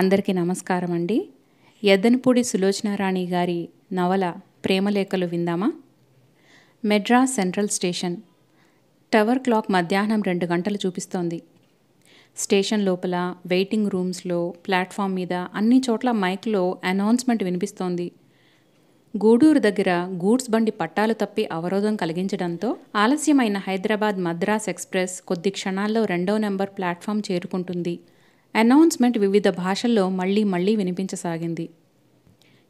అందరికీ నమస్కారం అండి ఎద్దనపూడి సులోచనారాణి గారి నవల ప్రేమలేఖలు విందామా Madras central station tower clock మధ్యాహ్నం రెండు గంటలు చూపిస్తోంది స్టేషన్ లోపల వెయిటింగ్ రూమ్స్లో ప్లాట్ఫామ్ మీద అన్ని చోట్ల మైక్లో అనౌన్స్మెంట్ వినిపిస్తోంది గూడూరు దగ్గర గూడ్స్ బండి పట్టాలు తప్పి అవరోధం కలిగించడంతో ఆలస్యమైన హైదరాబాద్ మద్రాస్ ఎక్స్ప్రెస్ కొద్ది క్షణాల్లో రెండో నెంబర్ ప్లాట్ఫామ్ చేరుకుంటుంది అనౌన్స్మెంట్ వివిధ భాషల్లో మళ్ళీ మళ్ళీ వినిపించసాగింది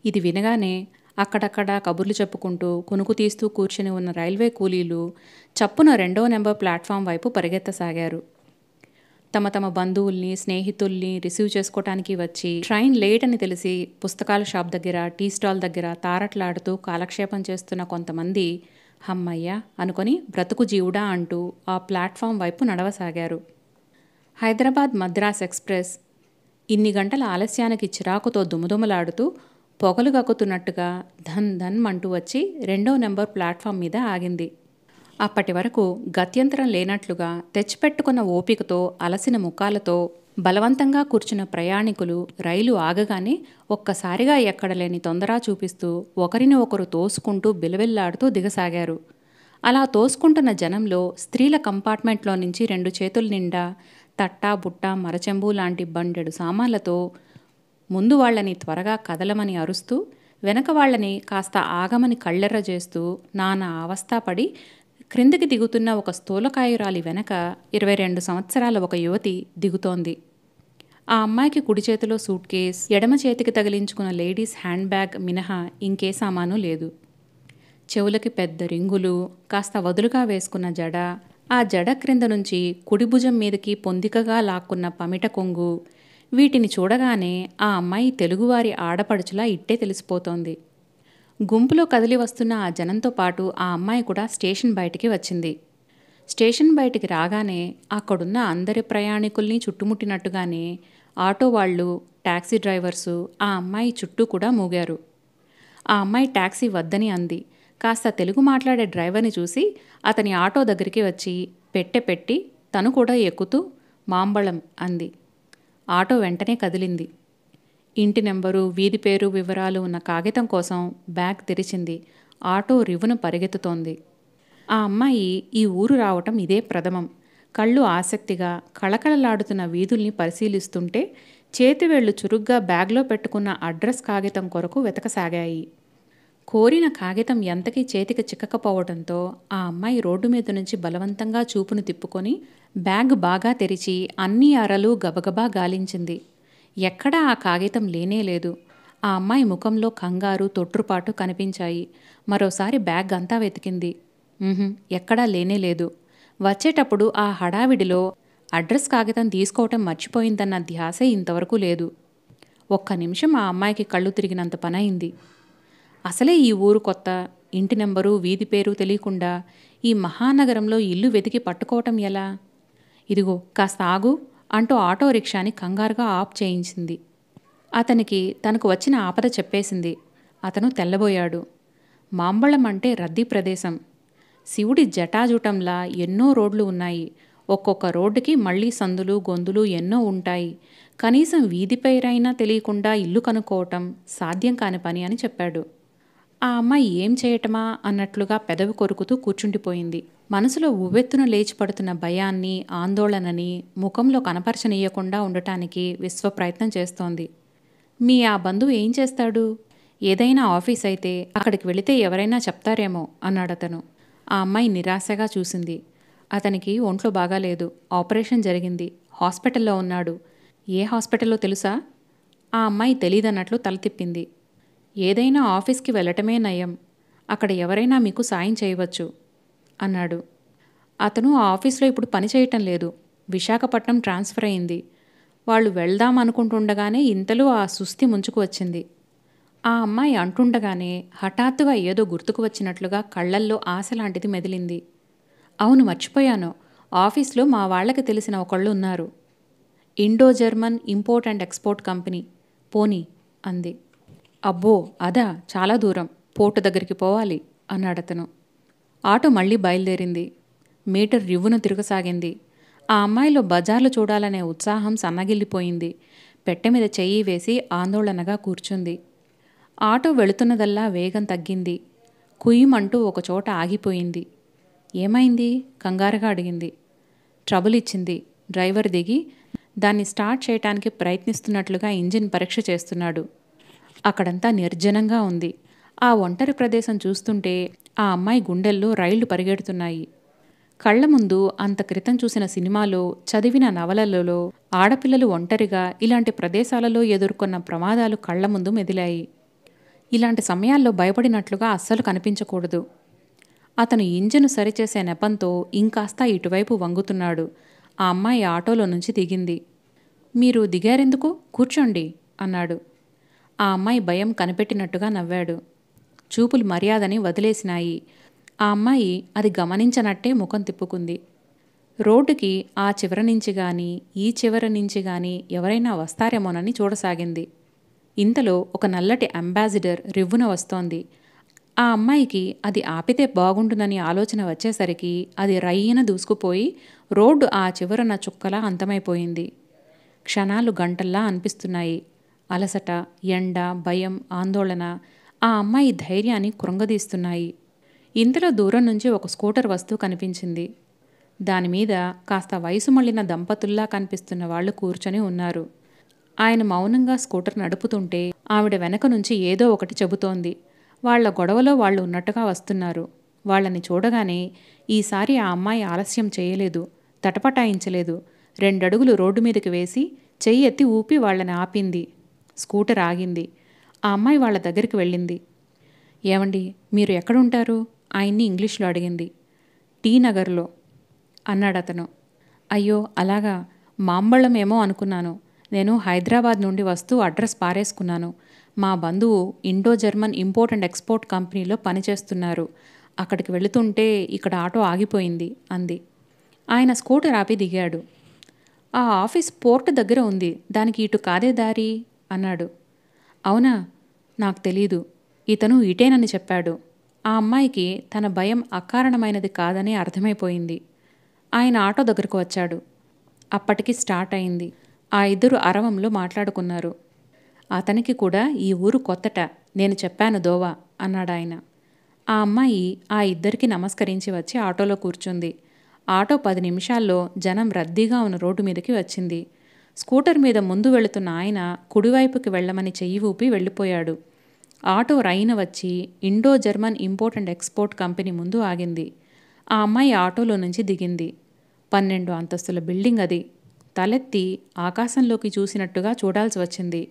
ఇది వినగానే అక్కడక్కడ కబుర్లు చెప్పుకుంటూ కొనుకు తీస్తూ కూర్చుని ఉన్న రైల్వే కూలీలు చప్పున రెండో నెంబర్ ప్లాట్ఫామ్ వైపు పరిగెత్తసాగారు తమ తమ బంధువుల్ని స్నేహితుల్ని రిసీవ్ చేసుకోవటానికి వచ్చి ట్రైన్ లేట్ అని తెలిసి పుస్తకాల షాప్ దగ్గర టీ స్టాల్ దగ్గర తారట్లాడుతూ కాలక్షేపం చేస్తున్న కొంతమంది హమ్మయ్య అనుకొని బ్రతుకు జీవుడా అంటూ ఆ ప్లాట్ఫామ్ వైపు నడవసాగారు హైదరాబాద్ మద్రాస్ ఎక్స్ప్రెస్ ఇన్ని గంటల ఆలస్యానికి చిరాకుతో దుమదుమలాడుతూ పొగలు గక్కుతున్నట్టుగా ధన్ ధన్ అంటూ వచ్చి రెండో నెంబర్ ప్లాట్ఫామ్ మీద ఆగింది అప్పటి వరకు గత్యంతరం లేనట్లుగా తెచ్చిపెట్టుకున్న ఓపికతో అలసిన ముఖాలతో బలవంతంగా కూర్చున్న ప్రయాణికులు రైలు ఆగగానే ఒక్కసారిగా ఎక్కడలేని తొందర చూపిస్తూ ఒకరిని ఒకరు తోసుకుంటూ బిలవెల్లాడుతూ దిగసాగారు అలా తోసుకుంటున్న జనంలో స్త్రీల కంపార్ట్మెంట్లో నుంచి రెండు చేతుల నిండా తట్టా బుట్ట మరచెంబు లాంటి బండెడు సామాన్లతో ముందు వాళ్ళని త్వరగా కదలమని అరుస్తూ వెనక వాళ్ళని కాస్త ఆగమని కళ్ళెర్ర చేస్తూ నానా అవస్థాపడి క్రిందికి దిగుతున్న ఒక స్థూలకాయురాలి వెనక ఇరవై రెండు సంవత్సరాల ఒక యువతి దిగుతోంది ఆ అమ్మాయికి కుడి చేతిలో సూట్ కేస్ ఎడమ చేతికి తగిలించుకున్న లేడీస్ హ్యాండ్ బ్యాగ్ మినహా ఇంకే సామాను లేదు చెవులకి పెద్ద రింగులు కాస్త వదులుగా వేసుకున్న జడ ఆ జడ క్రింద నుంచి కుడిభుజం మీదకి పొందికగా లాక్కున్న పమిట కొంగు వీటిని చూడగానే ఆ అమ్మాయి తెలుగువారి ఆడపడుచులా ఇట్టే తెలిసిపోతోంది గుంపులో కదిలి వస్తున్న ఆ జనంతో పాటు ఆ అమ్మాయి కూడా స్టేషన్ బయటికి వచ్చింది స్టేషన్ బయటికి రాగానే అక్కడున్న అందరి ప్రయాణికుల్ని చుట్టుముట్టినట్టుగానే ఆటో వాళ్ళు ట్యాక్సీ డ్రైవర్సు ఆ అమ్మాయి చుట్టూ కూడా మూగారు ఆ అమ్మాయి ట్యాక్సీ వద్దని అంది కాస్త తెలుగు మాట్లాడే డ్రైవర్ని చూసి అతని ఆటో దగ్గరికి వచ్చి పెట్టె పెట్టి తను కూడా ఎక్కుతూ మాంబళం అంది ఆటో వెంటనే కదిలింది ఇంటి నెంబరు వీధి పేరు వివరాలు ఉన్న కాగితం కోసం బ్యాగ్ తెరిచింది ఆటో రివును పరిగెత్తుతోంది ఆ అమ్మాయి ఈ ఊరు రావటం ఇదే ప్రథమం కళ్ళు ఆసక్తిగా కళకళలాడుతున్న వీధుల్ని పరిశీలిస్తుంటే చేతివేళ్లు చురుగ్గా బ్యాగ్లో పెట్టుకున్న అడ్రస్ కాగితం కొరకు వెతకసాగాయి కోరిన కాగితం ఎంతకీ చేతికి చిక్కకపోవడంతో ఆ అమ్మాయి రోడ్డు మీద నుంచి బలవంతంగా చూపును తిప్పుకొని బ్యాగ్ బాగా తెరిచి అన్ని అరలు గబగబా గాలించింది ఎక్కడా ఆ కాగితం లేనేలేదు ఆ అమ్మాయి ముఖంలో కంగారు తొట్టుపాటు కనిపించాయి మరోసారి బ్యాగ్ అంతా వెతికింది ఎక్కడా లేనేలేదు వచ్చేటప్పుడు ఆ హడావిడిలో అడ్రస్ కాగితం తీసుకోవటం మర్చిపోయిందన్న ధ్యాసే ఇంతవరకు లేదు ఒక్క నిమిషం ఆ అమ్మాయికి కళ్ళు తిరిగినంత పనయింది అసలే ఈ ఊరు కొత్త ఇంటి నెంబరు వీధి పేరు తెలియకుండా ఈ మహానగరంలో ఇల్లు వెతికి పట్టుకోవటం ఎలా ఇదిగో కాస్త ఆగు అంటూ ఆటో రిక్షాని కంగారుగా ఆఫ్ చేయించింది అతనికి తనకు వచ్చిన ఆపద చెప్పేసింది అతను తెల్లబోయాడు మాంబళం అంటే రద్దీ ప్రదేశం శివుడి జటాజుటంలా ఎన్నో రోడ్లు ఉన్నాయి ఒక్కొక్క రోడ్డుకి మళ్ళీ సందులు గొంతులు ఎన్నో ఉంటాయి కనీసం వీధి పేరైనా తెలియకుండా ఇల్లు కనుక్కోవటం సాధ్యం కాని పని అని చెప్పాడు ఆ అమ్మాయి ఏం చేయటమా అన్నట్లుగా పెదవి కొరుకుతూ కూర్చుండిపోయింది మనసులో ఉవ్వెత్తున లేచి పడుతున్న భయాన్ని ఆందోళనని ముఖంలో కనపరచనీయకుండా ఉండటానికి విశ్వ ప్రయత్నం చేస్తోంది మీ ఆ బంధువు ఏం చేస్తాడు ఏదైనా ఆఫీస్ అయితే అక్కడికి వెళితే ఎవరైనా చెప్తారేమో అన్నాడు అతను ఆ అమ్మాయి నిరాశగా చూసింది అతనికి ఒంట్లో బాగాలేదు ఆపరేషన్ జరిగింది హాస్పిటల్లో ఉన్నాడు ఏ హాస్పిటల్లో తెలుసా ఆ అమ్మాయి తెలీదన్నట్లు తల తిప్పింది ఏదైనా ఆఫీస్కి వెళ్ళటమే నయం అక్కడ ఎవరైనా మీకు సాయం చేయవచ్చు అన్నాడు అతను ఆ ఆఫీస్లో ఇప్పుడు పని చేయటం లేదు విశాఖపట్నం ట్రాన్స్ఫర్ అయింది వాళ్ళు వెళ్దాం అనుకుంటుండగానే ఇంతలో ఆ సుస్థి ముంచుకు వచ్చింది ఆ అమ్మాయి అంటుండగానే హఠాత్తుగా ఏదో గుర్తుకు వచ్చినట్లుగా కళ్ళల్లో ఆశ లాంటిది మెదిలింది అవును మర్చిపోయాను ఆఫీస్లో మా వాళ్ళకి తెలిసిన ఒకళ్ళు ఉన్నారు Indo German import and export company పోనీ అంది అబ్బో అదా చాలా దూరం పోర్టు దగ్గరికి పోవాలి అన్నాడతను ఆటో మళ్ళీ బయలుదేరింది మీటర్ రివ్వును తిరగసాగింది ఆ అమ్మాయిలో బజార్లు చూడాలనే ఉత్సాహం సన్నగిల్లిపోయింది పెట్టె మీద చెయ్యి వేసి ఆందోళనగా కూర్చుంది ఆటో వెళుతున్నదల్లా వేగం తగ్గింది కుయ్యమంటూ ఒకచోట ఆగిపోయింది ఏమైంది కంగారుగా అడిగింది ట్రబుల్ ఇచ్చింది డ్రైవర్ దిగి దాన్ని స్టార్ట్ చేయటానికి ప్రయత్నిస్తున్నట్లుగా ఇంజిన్ పరీక్ష చేస్తున్నాడు అక్కడంతా నిర్జనంగా ఉంది ఆ ఒంటరి ప్రదేశం చూస్తుంటే ఆ అమ్మాయి గుండెల్లో రైళ్లు పరిగెడుతున్నాయి కళ్ల ముందు అంత క్రితం చూసిన సినిమాలో చదివిన నవలలలో ఆడపిల్లలు ఒంటరిగా ఇలాంటి ప్రదేశాలలో ఎదుర్కొన్న ప్రమాదాలు కళ్ల ముందు మెదిలాయి ఇలాంటి సమయాల్లో భయపడినట్లుగా అస్సలు కనిపించకూడదు అతను ఇంజను సరిచేసే నెపంతో ఇంకాస్త ఇటువైపు వంగుతున్నాడు ఆ అమ్మాయి ఆటోలో నుంచి దిగింది మీరు దిగారెందుకు కూర్చోండి అన్నాడు ఆ అమ్మాయి భయం కనిపెట్టినట్టుగా నవ్వాడు చూపులు మర్యాదని వదిలేసినాయి ఆ అమ్మాయి అది గమనించనట్టే ముఖం తిప్పుకుంది రోడ్డుకి ఆ చివర నుంచి గాని ఈ చివర నుంచి గాని ఎవరైనా వస్తారేమోనని చూడసాగింది ఇంతలో ఒక నల్లటి అంబాసిడర్ రివ్వున వస్తోంది ఆ అమ్మాయికి అది ఆపితే బాగుండునని ఆలోచన వచ్చేసరికి అది రయ్యన దూసుకుపోయి రోడ్డు ఆ చివరన చుక్కలా అంతమైపోయింది క్షణాలు గంటల్లా అనిపిస్తున్నాయి అలసట ఎండ భయం ఆందోళన ఆ అమ్మాయి ధైర్యాన్ని కృంగదీస్తున్నాయి ఇంతలో దూరం నుంచి ఒక స్కూటర్ వస్తూ కనిపించింది దానిమీద కాస్త వయసు మళ్ళిన దంపతుల్లా కనిపిస్తున్న వాళ్ళు కూర్చొని ఉన్నారు ఆయన మౌనంగా స్కూటర్ నడుపుతుంటే ఆవిడ వెనక నుంచి ఏదో ఒకటి చెబుతోంది వాళ్ల గొడవలో వాళ్ళు ఉన్నట్టుగా వస్తున్నారు వాళ్ళని చూడగానే ఈసారి ఆ అమ్మాయి ఆలస్యం చేయలేదు తటపటాయించలేదు రెండడుగులు రోడ్డు మీదకి వేసి చెయ్యి ఎత్తి ఊపి వాళ్ళని ఆపింది స్కూటర్ ఆగింది ఆ అమ్మాయి వాళ్ళ దగ్గరికి వెళ్ళింది ఏమండి మీరు ఎక్కడుంటారు ఆయన్ని ఇంగ్లీష్లో అడిగింది టీ నగర్లో అన్నాడు అతను అయ్యో అలాగా మాంబళ్ళమేమో అనుకున్నాను నేను హైదరాబాద్ నుండి వస్తూ అడ్రస్ పారేసుకున్నాను మా బంధువు Indo German import and export కంపెనీలో పనిచేస్తున్నారు అక్కడికి వెళుతుంటే ఇక్కడ ఆటో ఆగిపోయింది అంది ఆయన స్కూటర్ ఆపి దిగాడు ఆ ఆఫీస్ పోర్ట్ దగ్గర ఉంది దానికి ఇటు కాదే దారి అన్నాడు అవునా నాకు తెలీదు ఇతను ఇటేనని చెప్పాడు ఆ అమ్మాయికి తన భయం అకారణమైనది కాదని అర్థమైపోయింది ఆయన ఆటో దగ్గరకు వచ్చాడు అప్పటికి స్టార్ట్ అయింది ఆ ఇద్దరు అరవంలో మాట్లాడుకున్నారు అతనికి కూడా ఈ ఊరు కొత్తట నేను చెప్పాను దోవా అన్నాడాయన ఆ అమ్మాయి ఆ ఇద్దరికి నమస్కరించి వచ్చి ఆటోలో కూర్చుంది ఆటో పది నిమిషాల్లో జనం రద్దీగా ఉన్న రోడ్డు మీదకి వచ్చింది స్కూటర్ మీద ముందు వెళుతున్న ఆయన కుడివైపుకి వెళ్లమని చెయ్యి ఊపి వెళ్ళిపోయాడు ఆటో రైన వచ్చి Indo German import and export company ముందు ఆగింది ఆ అమ్మాయి ఆటోలో నుంచి దిగింది పన్నెండు అంతస్తుల బిల్డింగ్ అది తలెత్తి ఆకాశంలోకి చూసినట్టుగా చూడాల్సి వచ్చింది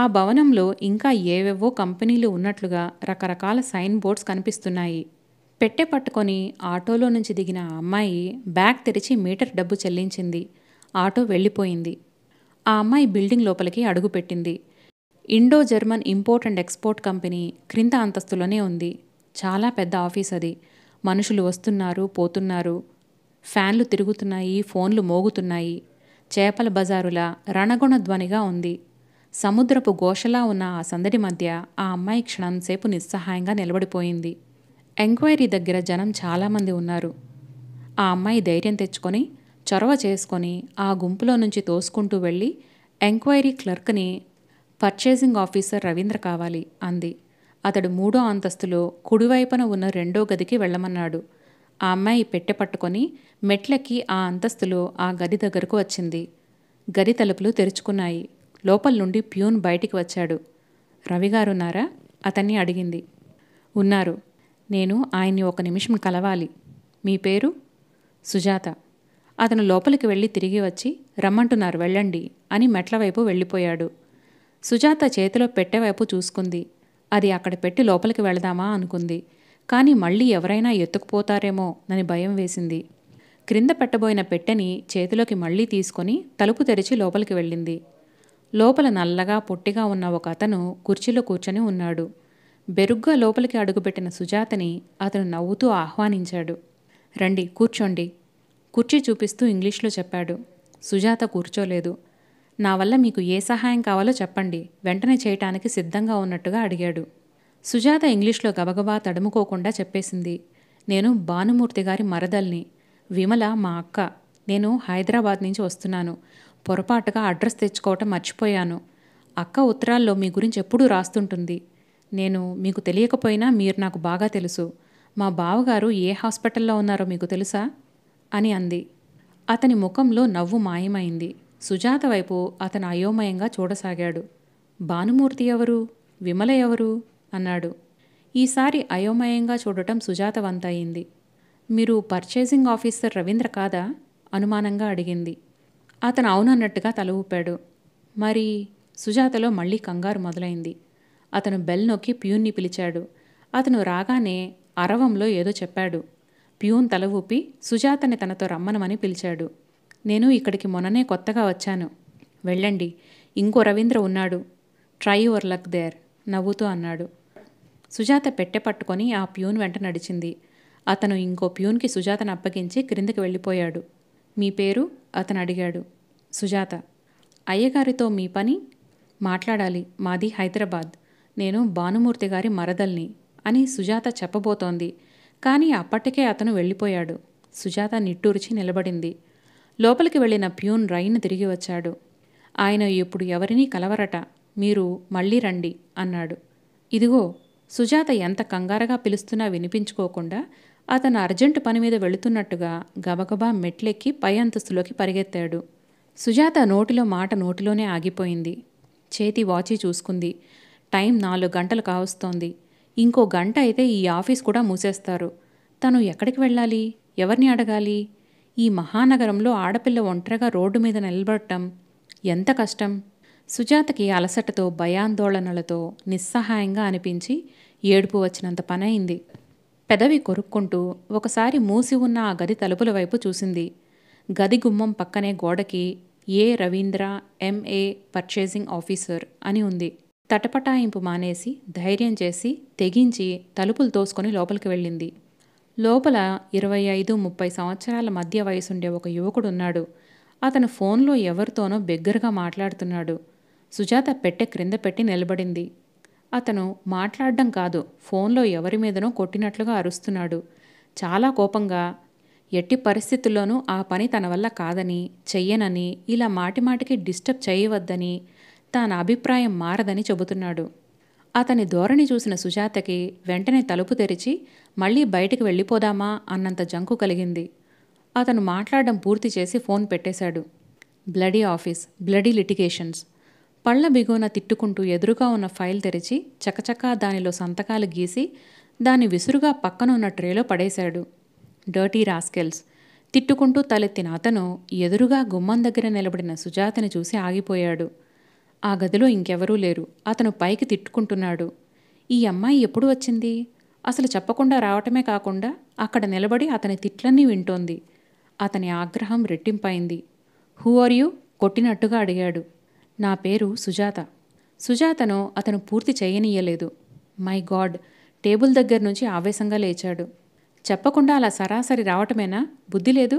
ఆ భవనంలో ఇంకా ఏవేవో కంపెనీలు ఉన్నట్లుగా రకరకాల సైన్ బోర్డ్స్ కనిపిస్తున్నాయి పెట్టె పట్టుకొని ఆటోలో నుంచి దిగిన ఆ అమ్మాయి బ్యాగ్ తెరిచి మీటర్ డబ్బు చెల్లించింది ఆటో వెళ్ళిపోయింది ఆ అమ్మాయి బిల్డింగ్ లోపలికి అడుగుపెట్టింది Indo German import and export company క్రింద అంతస్తులోనే ఉంది చాలా పెద్ద ఆఫీస్ అది మనుషులు వస్తున్నారు పోతున్నారు ఫ్యాన్లు తిరుగుతున్నాయి ఫోన్లు మోగుతున్నాయి చేపల బజారుల రణగుణ ధ్వనిగా ఉంది సముద్రపు ఘోషలా ఉన్న ఆ సందడి మధ్య ఆ అమ్మాయి క్షణంసేపు నిస్సహాయంగా నిలబడిపోయింది ఎంక్వైరీ దగ్గర జనం చాలామంది ఉన్నారు ఆ అమ్మాయి ధైర్యం తెచ్చుకొని చొరవ చేసుకొని ఆ గుంపులో నుంచి తోసుకుంటూ వెళ్ళి ఎంక్వైరీ క్లర్క్ని పర్చేసింగ్ ఆఫీసర్ రవీంద్ర కావాలి అంది అతడు మూడో అంతస్తులో కుడివైపున ఉన్న రెండో గదికి వెళ్ళమన్నాడు ఆ అమ్మాయి పెట్టె పట్టుకొని మెట్లెక్కి ఆ అంతస్తులో ఆ గది దగ్గరకు వచ్చింది గది తలుపులు తెరుచుకున్నాయి లోపల నుండి ప్యూన్ బయటికి వచ్చాడు రవిగారున్నారా అతన్ని అడిగింది ఉన్నారు నేను ఆయన్ని ఒక నిమిషం కలవాలి మీ పేరు సుజాత అతను లోపలికి వెళ్ళి తిరిగి వచ్చి రమ్మంటున్నారు వెళ్ళండి అని మెట్లవైపు వెళ్ళిపోయాడు సుజాత చేతిలో పెట్టెవైపు చూసుకుంది అది అక్కడ పెట్టి లోపలికి వెళదామా అనుకుంది కానీ మళ్ళీ ఎవరైనా ఎత్తుకుపోతారేమో అని భయం వేసింది క్రింద పెట్టబోయిన పెట్టెని చేతిలోకి మళ్ళీ తీసుకొని తలుపు తెరిచి లోపలికి వెళ్ళింది లోపల నల్లగా పొట్టిగా ఉన్న ఒక అతను కుర్చీలో కూర్చొని ఉన్నాడు బెరుగ్గా లోపలికి అడుగుపెట్టిన సుజాతని అతను నవ్వుతూ ఆహ్వానించాడు రండి కూర్చోండి కుర్చీ చూపిస్తూ ఇంగ్లీష్లో చెప్పాడు సుజాత కూర్చోలేదు నా వల్ల మీకు ఏ సహాయం కావాలో చెప్పండి వెంటనే చేయటానికి సిద్ధంగా ఉన్నట్టుగా అడిగాడు సుజాత ఇంగ్లీష్లో గబగబా తడుముకోకుండా చెప్పేసింది నేను భానుమూర్తి గారి మరదల్ని విమల మా అక్క నేను హైదరాబాద్ నుంచి వస్తున్నాను పొరపాటుగా అడ్రస్ తెచ్చుకోవటం మర్చిపోయాను అక్క ఉత్తరాల్లో మీ గురించి ఎప్పుడూ రాస్తుంటుంది నేను మీకు తెలియకపోయినా మీరు నాకు బాగా తెలుసు మా బావగారు ఏ హాస్పిటల్లో ఉన్నారో మీకు తెలుసా అని అంది అతని ముఖంలో నవ్వు మాయమైంది సుజాత వైపు అతను అయోమయంగా చూడసాగాడు భానుమూర్తి ఎవరు విమల ఎవరు అన్నాడు ఈసారి అయోమయంగా చూడటం సుజాత వంతయింది మీరు పర్చేసింగ్ ఆఫీసర్ రవీంద్ర కాదా అనుమానంగా అడిగింది అతను అవునన్నట్టుగా తల ఊపాడు మరి సుజాతలో మళ్ళీ కంగారు మొదలైంది అతను బెల్ నొక్కి ప్యూన్ని పిలిచాడు అతను రాగానే అరవంలో ఏదో చెప్పాడు ప్యూన్ తల ఊపి సుజాతని తనతో రమ్మనమని పిలిచాడు నేను ఇక్కడికి మొన్ననే కొత్తగా వచ్చాను వెళ్ళండి ఇంకో రవీంద్ర ఉన్నాడు ట్రై యువర్ లక్ దేర్ నవ్వుతూ అన్నాడు సుజాత పెట్టె పట్టుకొని ఆ ప్యూన్ వెంట నడిచింది అతను ఇంకో ప్యూన్కి సుజాతను అప్పగించి క్రిందికి వెళ్ళిపోయాడు మీ పేరు అతను అడిగాడు సుజాత అయ్యగారితో మీ పని మాట్లాడాలి మాది హైదరాబాద్ నేను భానుమూర్తి గారి మరదల్ని అని సుజాత చెప్పబోతోంది కానీ అప్పటికే అతను వెళ్ళిపోయాడు సుజాత నిట్టూర్చి నిలబడింది లోపలికి వెళ్ళిన ప్యూన్ రైన్ తిరిగి వచ్చాడు ఆయన ఇప్పుడు ఎవరినీ కలవరట మీరు మళ్ళీ రండి అన్నాడు ఇదిగో సుజాత ఎంత కంగారగా పిలుస్తున్నా వినిపించుకోకుండా అతను అర్జెంటు పని మీద వెళుతున్నట్టుగా గబగబా మెట్లెక్కి పై అంతస్తులోకి పరిగెత్తాడు సుజాత నోటిలో మాట నోటిలోనే ఆగిపోయింది చేతి వాచి చూసుకుంది టైం నాలుగు గంటలు కావస్తోంది ఇంకో గంట అయితే ఈ ఆఫీస్ కూడా మూసేస్తారు తను ఎక్కడికి వెళ్ళాలి ఎవరిని అడగాలి ఈ మహానగరంలో ఆడపిల్ల ఒంటరిగా రోడ్డు మీద నిలబడటం ఎంత కష్టం సుజాతకి అలసటతో భయాందోళనలతో నిస్సహాయంగా అనిపించి ఏడుపు వచ్చినంత పనైంది పెదవి కొరుక్కుంటూ ఒకసారి మూసి ఉన్న ఆ గది తలుపుల వైపు చూసింది గది గుమ్మం పక్కనే గోడకి A Ravindra MA purchasing officer అని ఉంది తటపటాయింపు మానేసి ధైర్యం చేసి తెగించి తలుపులు తోసుకొని లోపలికి వెళ్ళింది లోపల ఇరవై ఐదు ముప్పై సంవత్సరాల మధ్య వయసుండే ఒక యువకుడున్నాడు అతను ఫోన్లో ఎవరితోనో బిగ్గరగా మాట్లాడుతున్నాడు సుజాత పెట్టె క్రింద పెట్టి నిలబడింది అతను మాట్లాడడం కాదు ఫోన్లో ఎవరి మీదనో కొట్టినట్లుగా అరుస్తున్నాడు చాలా కోపంగా ఎట్టి పరిస్థితుల్లోనూ ఆ పని తన వల్ల కాదని చెయ్యనని ఇలా మాటిమాటికి డిస్టర్బ్ చేయవద్దని తన అభిప్రాయం మారదని చెబుతున్నాడు అతని ధోరణి చూసిన సుజాతకి వెంటనే తలుపు తెరిచి మళ్ళీ బయటికి వెళ్ళిపోదామా అన్నంత జంకు కలిగింది అతను మాట్లాడడం పూర్తి చేసి ఫోన్ పెట్టేశాడు బ్లడీ ఆఫీస్ బ్లడీ లిటిగేషన్స్ పళ్ళ బిగున తిట్టుకుంటూ ఎదురుగా ఉన్న ఫైల్ తెరిచి చకచకా దానిలో సంతకాలు గీసి దాన్ని విసురుగా పక్కన ఉన్న ట్రేలో పడేశాడు డర్టీ రాస్కెల్స్ తిట్టుకుంటూ తలెత్తిన అతను ఎదురుగా గుమ్మం దగ్గర నిలబడిన సుజాతని చూసి ఆగిపోయాడు ఆ గదిలో ఇంకెవరూ లేరు అతను పైకి తిట్టుకుంటున్నాడు ఈ అమ్మాయి ఎప్పుడు వచ్చింది అసలు చెప్పకుండా రావటమే కాకుండా అక్కడ నిలబడి అతని తిట్లన్నీ వింటోంది అతని ఆగ్రహం రెట్టింపైంది హూ ఆర్ యూ కొట్టినట్టుగా అడిగాడు నా పేరు సుజాత సుజాతను అతను పూర్తి చేయనీయలేదు మై గాడ్ టేబుల్ దగ్గర నుంచి ఆవేశంగా లేచాడు చెప్పకుండా అలా సరాసరి రావటమేనా బుద్ధి లేదు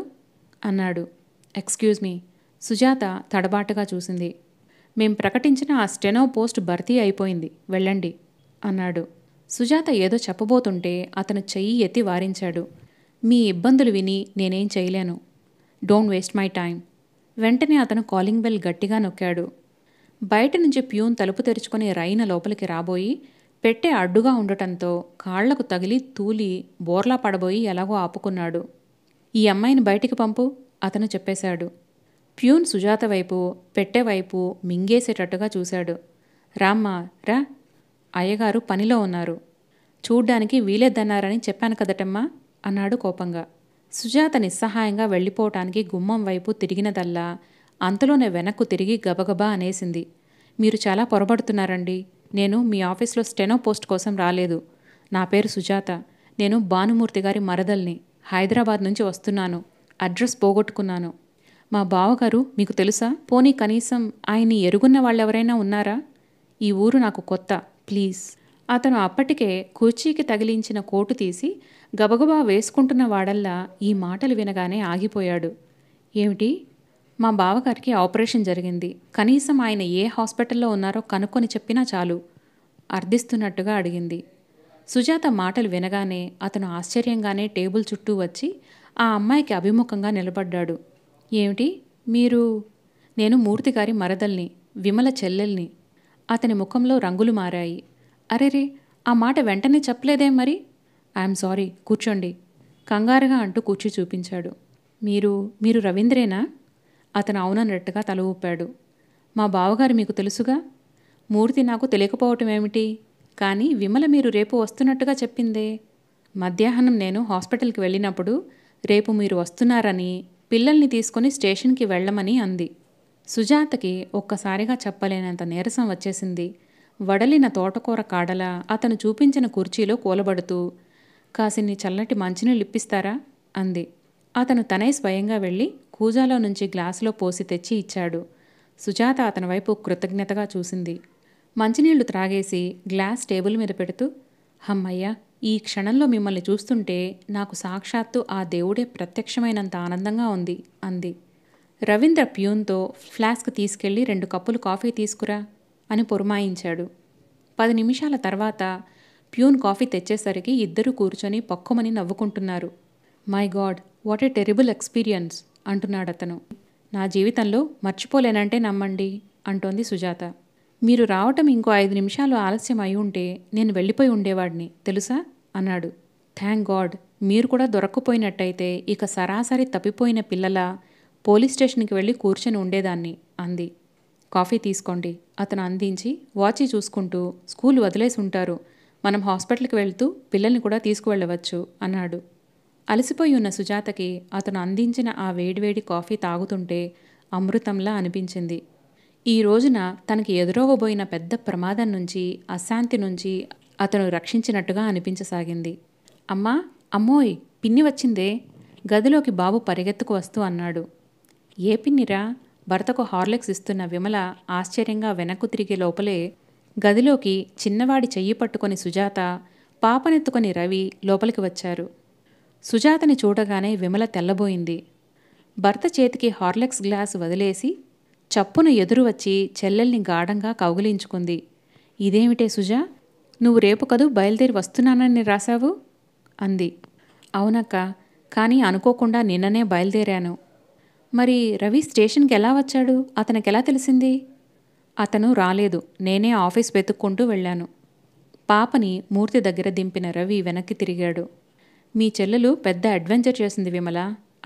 అన్నాడు ఎక్స్క్యూజ్ మీ సుజాత తడబాటుగా చూసింది మేం ప్రకటించిన ఆ స్టెనో పోస్ట్ భర్తీ అయిపోయింది వెళ్ళండి అన్నాడు సుజాత ఏదో చెప్పబోతుంటే అతను చెయ్యి ఎత్తి వారించాడు మీ ఇబ్బందులు విని నేనేం చేయలేను డోంట్ వేస్ట్ మై టైం వెంటనే అతను కాలింగ్ బెల్ గట్టిగా నొక్కాడు బయట నుంచి ప్యూన్ తలుపు తెరుచుకుని రైన లోపలికి రాబోయి పెట్టె అడ్డుగా ఉండటంతో కాళ్లకు తగిలి తూలి బోర్లా పడబోయి ఎలాగో ఆపుకున్నాడు ఈ అమ్మాయిని బయటికి పంపు అతను చెప్పేశాడు ప్యూన్ సుజాత వైపు పెట్టెవైపు వైపు మింగేసేటట్టుగా చూశాడు రామ్మ రా అయ్యగారు పనిలో ఉన్నారు చూడ్డానికి వీలేద్దన్నారని చెప్పాను కదటమ్మా అన్నాడు కోపంగా సుజాత నిస్సహాయంగా వెళ్ళిపోవటానికి గుమ్మం వైపు తిరిగినదల్లా అంతలోనే వెనక్కు తిరిగి గబగబా అనేసింది మీరు చాలా పొరబడుతున్నారండి నేను మీ ఆఫీస్లో స్టెనో పోస్ట్ కోసం రాలేదు నా పేరు సుజాత నేను భానుమూర్తి గారి మరదల్ని హైదరాబాద్ నుంచి వస్తున్నాను అడ్రస్ పోగొట్టుకున్నాను మా బావగారు మీకు తెలుసా పోనీ కనీసం ఆయన్ని ఎరుగున్న వాళ్ళెవరైనా ఉన్నారా ఈ ఊరు నాకు కొత్త ప్లీజ్ అతను అప్పటికే కుర్చీకి తగిలించిన కోటు తీసి గబగబా వేసుకుంటున్న వాడల్లా ఈ మాటలు వినగానే ఆగిపోయాడు ఏమిటి మా బావగారికి ఆపరేషన్ జరిగింది కనీసం ఆయన ఏ హాస్పిటల్లో ఉన్నారో కనుక్కొని చెప్పినా చాలు అర్థిస్తున్నట్టుగా అడిగింది సుజాత మాటలు వినగానే అతను ఆశ్చర్యంగానే టేబుల్ చుట్టూ వచ్చి ఆ అమ్మాయికి అభిముఖంగా నిలబడ్డాడు ఏమిటి మీరు నేను మూర్తిగారి మరదల్ని విమల చెల్లెల్ని అతని ముఖంలో రంగులు మారాయి రే ఆ మాట వెంటనే చెప్పలేదే మరి ఐఎమ్ సారీ కూర్చోండి కంగారుగా అంటూ కూర్చి చూపించాడు మీరు మీరు రవీంద్రేనా అతను అవునన్నట్టుగా తల ఊపాడు మా బావగారు మీకు తెలుసుగా మూర్తి నాకు తెలియకపోవటం ఏమిటి కానీ విమల మీరు రేపు వస్తున్నట్టుగా చెప్పిందే మధ్యాహ్నం నేను హాస్పిటల్కి వెళ్ళినప్పుడు రేపు మీరు వస్తున్నారని పిల్లల్ని తీసుకుని స్టేషన్కి వెళ్ళమని అంది సుజాతకి ఒక్కసారిగా చెప్పలేనంత నీరసం వచ్చేసింది వడలిన తోటకూర కాడలా అతను చూపించిన కుర్చీలో కూలబడుతూ కాసిన్ని చల్లటి మంచినీళ్ళు ఇప్పిస్తారా అంది అతను తనే స్వయంగా వెళ్ళి కూజాలో నుంచి గ్లాసులో పోసి తెచ్చి ఇచ్చాడు సుజాత అతని వైపు కృతజ్ఞతగా చూసింది మంచినీళ్లు త్రాగేసి గ్లాస్ టేబుల్ మీద పెడుతూ హమ్మయ్యా ఈ క్షణంలో మిమ్మల్ని చూస్తుంటే నాకు సాక్షాత్తు ఆ దేవుడే ప్రత్యక్షమైనంత ఆనందంగా ఉంది అంది రవీంద్ర ప్యూన్తో ఫ్లాస్క్ తీసుకెళ్లి రెండు కప్పులు కాఫీ తీసుకురా అని పొరమాయించాడు పది నిమిషాల తర్వాత ప్యూన్ కాఫీ తెచ్చేసరికి ఇద్దరు కూర్చొని పక్కుమని నవ్వుకుంటున్నారు my God what a terrible experience అంటున్నాడతను నా జీవితంలో మర్చిపోలేనంటే నమ్మండి అంటోంది సుజాత మీరు రావటం ఇంకో ఐదు నిమిషాలు ఆలస్యం అయి ఉంటే నేను వెళ్ళిపోయి ఉండేవాడిని తెలుసా అన్నాడు థ్యాంక్ గాడ్ మీరు కూడా దొరక్కపోయినట్టయితే ఇక సరాసరి తప్పిపోయిన పిల్లల పోలీస్ స్టేషన్కి వెళ్ళి కూర్చొని ఉండేదాన్ని అంది కాఫీ తీసుకోండి అతను అందించి వాచి చూసుకుంటూ స్కూల్ వదిలేసి ఉంటారు మనం హాస్పిటల్కి వెళ్తూ పిల్లల్ని కూడా తీసుకువెళ్ళవచ్చు అన్నాడు అలసిపోయి ఉన్న సుజాతకి అతను అందించిన ఆ వేడివేడి కాఫీ తాగుతుంటే అమృతంలా అనిపించింది ఈ రోజున తనకి ఎదురవ్వబోయిన పెద్ద ప్రమాదం నుంచి అశాంతి నుంచి అతను రక్షించినట్టుగా అనిపించసాగింది అమ్మా అమ్మోయ్ పిన్ని వచ్చిందే గదిలోకి బాబు పరిగెత్తుకు వస్తూ అన్నాడు ఏ పిన్నిరా భర్తకు హార్లిక్స్ ఇస్తున్న విమల ఆశ్చర్యంగా వెనక్కు తిరిగే లోపలే గదిలోకి చిన్నవాడి చెయ్యి పట్టుకొని సుజాత పాపనెత్తుకొని రవి లోపలికి వచ్చారు సుజాతని చూడగానే విమల తెల్లబోయింది భర్త చేతికి హార్లిక్స్ గ్లాస్ వదిలేసి చప్పున ఎదురు వచ్చి చెల్లెల్ని గాఢంగా కౌగిలించుకుంది ఇదేమిటే సుజా నువ్వు రేపు కదూ బయలుదేరి వస్తున్నానని రాశావు అంది అవునక్క కానీ అనుకోకుండా నిన్ననే బయలుదేరాను మరి రవి స్టేషన్కి ఎలా వచ్చాడు అతనికి ఎలా తెలిసింది అతను రాలేదు నేనే ఆఫీస్ వెతుక్కుంటూ వెళ్ళాను పాపని మూర్తి దగ్గర దింపిన రవి వెనక్కి తిరిగాడు మీ చెల్లెలు పెద్ద అడ్వెంచర్ చేసింది విమల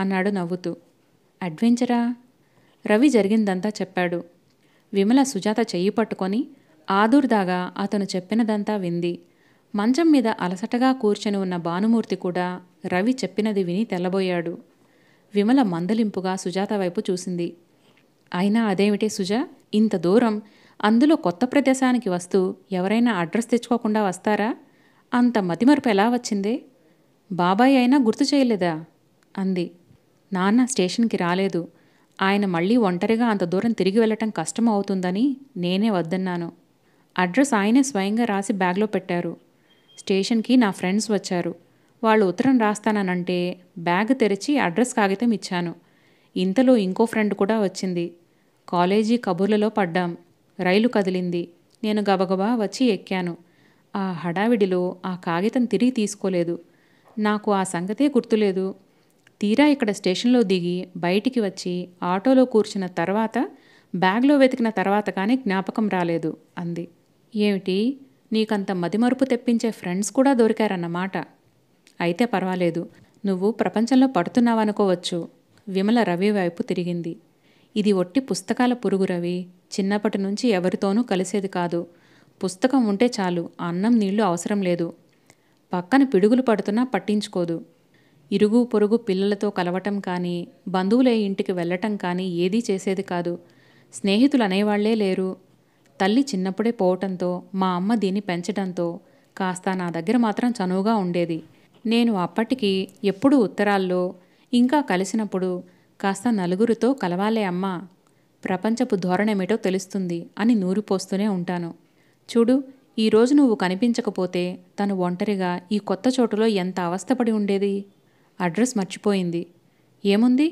అన్నాడు నవ్వుతూ అడ్వెంచరా రవి జరిగిందంతా చెప్పాడు విమల సుజాత చెయ్యి పట్టుకొని ఆదుర్దాగా అతను చెప్పినదంతా వింది మంచం మీద అలసటగా కూర్చొని ఉన్న భానుమూర్తి కూడా రవి చెప్పినది విని తెల్లబోయాడు విమల మందలింపుగా సుజాత వైపు చూసింది అయినా అదేమిటి సుజా ఇంత దూరం అందులో కొత్త ప్రదేశానికి వస్తూ ఎవరైనా అడ్రస్ తెచ్చుకోకుండా వస్తారా అంత మతిమరుపు ఎలా వచ్చింది బాబాయ్ అయినా గుర్తు చేయలేదా అంది నాన్న స్టేషన్కి రాలేదు ఆయన మళ్ళీ ఒంటరిగా అంత దూరం తిరిగి వెళ్ళటం కష్టం అవుతుందని నేనే వద్దన్నాను అడ్రస్ ఆయనే స్వయంగా రాసి బ్యాగ్లో పెట్టారు స్టేషన్కి నా ఫ్రెండ్స్ వచ్చారు వాళ్ళు ఉత్తరం రాస్తానంటే బ్యాగ్ తెరిచి అడ్రస్ కాగితం ఇచ్చాను ఇంతలో ఇంకో ఫ్రెండ్ కూడా వచ్చింది కాలేజీ కబుర్లలో పడ్డాం రైలు కదిలింది నేను గబగబా వచ్చి ఎక్కాను ఆ హడావిడిలో ఆ కాగితం తిరిగి తీసుకోలేదు నాకు ఆ సంగతే గుర్తులేదు తీరా ఇక్కడ స్టేషన్లో దిగి బయటికి వచ్చి ఆటోలో కూర్చున్న తర్వాత బ్యాగ్లో వెతికిన తర్వాత కానీ జ్ఞాపకం రాలేదు అంది ఏమిటి నీకంత మదిమరుపు తెప్పించే ఫ్రెండ్స్ కూడా దొరికారన్నమాట అయితే పర్వాలేదు నువ్వు ప్రపంచంలో పడుతున్నావనుకోవచ్చు విమల రవి వైపు తిరిగింది ఇది ఒట్టి పుస్తకాల పురుగు రవి చిన్నప్పటి నుంచి ఎవరితోనూ కలిసేది కాదు పుస్తకం ఉంటే చాలు అన్నం నీళ్లు అవసరం లేదు పక్కన పిడుగులు పడుతున్నా పట్టించుకోదు ఇరుగు పొరుగు పిల్లలతో కలవటం కానీ బంధువులే ఇంటికి వెళ్ళటం కానీ ఏదీ చేసేది కాదు స్నేహితులు అనేవాళ్లే లేరు తల్లి చిన్నప్పుడే పోవటంతో మా అమ్మ దీన్ని పెంచడంతో కాస్త నా దగ్గర మాత్రం చనువుగా ఉండేది నేను అప్పటికి ఎప్పుడు ఉత్తరాల్లో ఇంకా కలిసినప్పుడు కాస్త నలుగురితో కలవాలే అమ్మ ప్రపంచపు ధోరణేమిటో తెలుస్తుంది అని నూరిపోస్తూనే ఉంటాను చూడు ఈరోజు నువ్వు కనిపించకపోతే తను ఒంటరిగా ఈ కొత్త చోటులో ఎంత అవస్థపడి ఉండేది అడ్రస్ మర్చిపోయింది ఏముంది